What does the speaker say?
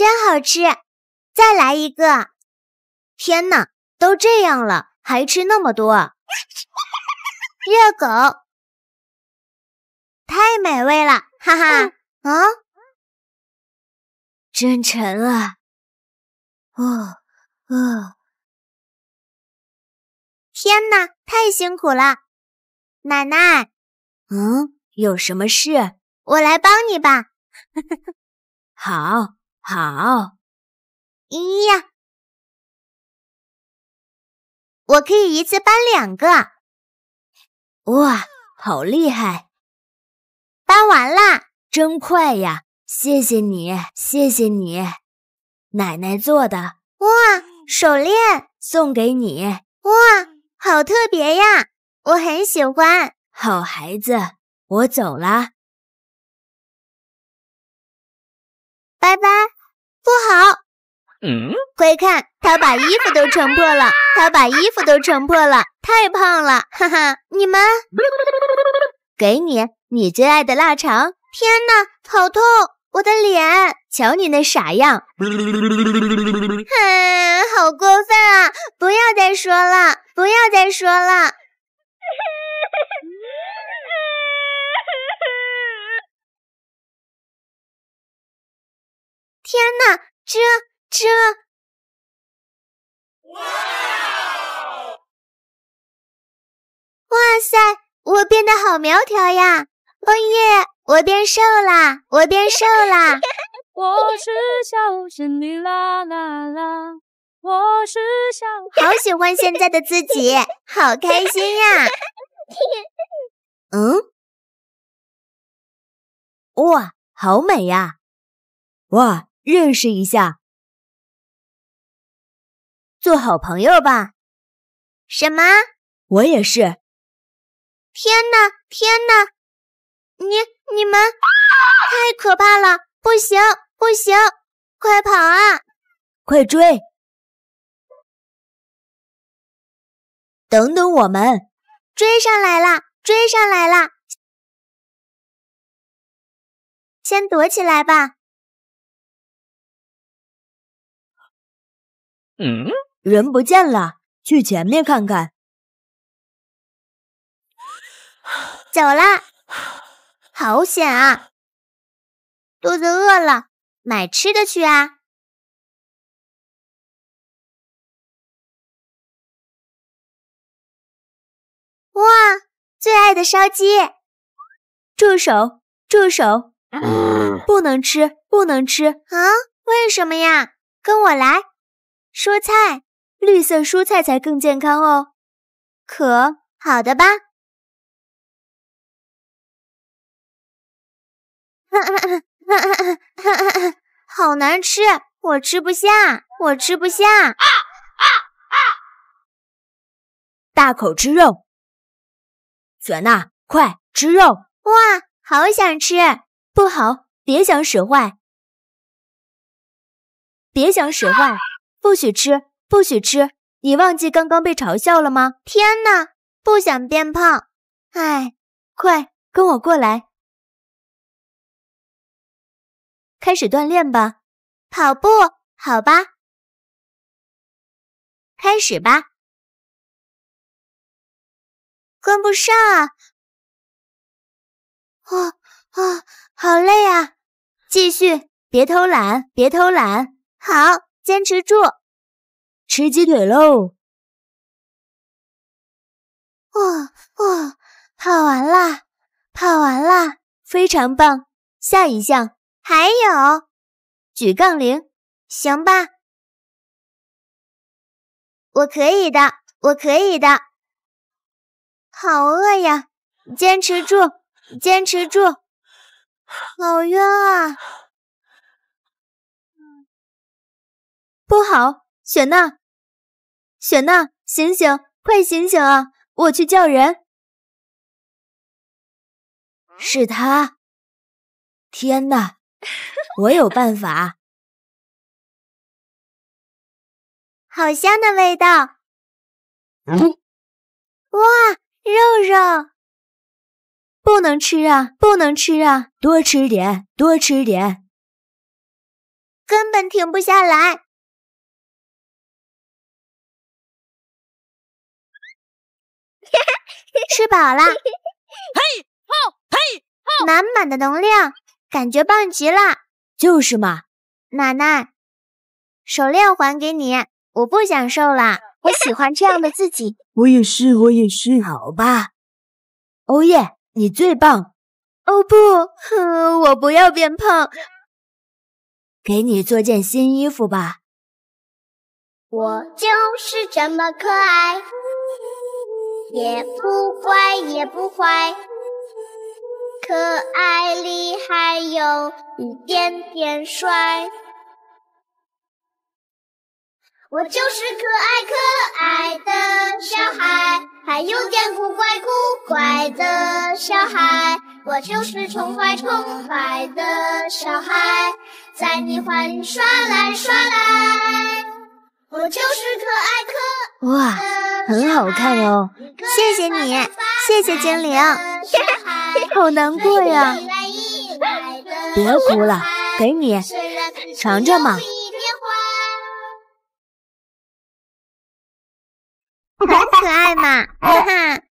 真好吃，再来一个！天哪，都这样了，还吃那么多？热狗，太美味了，哈哈！啊，真沉啊！哦哦！天哪，太辛苦了，奶奶，嗯，有什么事？我来帮你吧。好。好，咿呀，我可以一次搬两个。哇，好厉害！搬完了，真快呀！谢谢你，谢谢你，奶奶做的。哇，手链送给你。哇，好特别呀，我很喜欢。好孩子，我走了。拜拜，不好，嗯，快看，他把衣服都撑破了，他把衣服都撑破了，太胖了，哈哈，你们，给你，你最爱的腊肠，天哪，好痛，我的脸，瞧你那傻样，哼，好过分啊，不要再说了，不要再说了。天哪，这这！哇！哇塞，我变得好苗条呀！哦耶，我变瘦啦，我变瘦啦！我是小仙女啦啦啦！我是小……好喜欢现在的自己，好开心呀！嗯，哇，好美呀！哇！认识一下，做好朋友吧。什么？我也是。天哪！天哪！你你们太可怕了，不行不行，快跑啊！快追！等等我们，追上来了！追上来了！先躲起来吧。嗯，人不见了，去前面看看。走了，好险啊！肚子饿了，买吃的去啊！哇，最爱的烧鸡！住手，住手！不能吃，不能吃啊！为什么呀？跟我来。蔬菜，绿色蔬菜才更健康哦。可好的吧？哼哼哼哼哼哼哼好难吃，我吃不下，我吃不下。啊啊啊！大口吃肉，雪娜，快吃肉！哇，好想吃！不好，别想使坏，别想使坏。不许吃，不许吃！你忘记刚刚被嘲笑了吗？天哪，不想变胖。哎，快跟我过来，开始锻炼吧。跑步，好吧，开始吧。跟不上啊啊！好累啊！继续，别偷懒，别偷懒。好。坚持住，吃鸡腿喽！哇哇，跑完了，跑完了，非常棒！下一项还有举杠铃，行吧？我可以的，我可以的。好饿呀，坚持住，坚持住，好晕啊！不好，雪娜，雪娜，醒醒，快醒醒啊！我去叫人。是他，天哪，我有办法，好香的味道，哇，肉肉，不能吃啊，不能吃啊，多吃点，多吃点，根本停不下来。吃饱了，嘿吼，嘿吼，满满的能量，感觉棒极了。就是嘛，奶奶，手链还给你，我不想瘦了，我喜欢这样的自己。我也是，我也是。好吧，欧耶，你最棒。哦不，我不要变胖。给你做件新衣服吧。我就是这么可爱。也不乖也不坏，可爱厉害有一点点帅，我就是可爱可爱的小孩，还有点古怪古怪的小孩，我就是宠坏宠坏的小孩，在你怀里耍赖耍赖，我就是可爱可。哇。很好看哦，谢谢你，谢谢精灵。好难过呀，别哭了，给你，尝尝嘛，好可爱嘛，哈哈。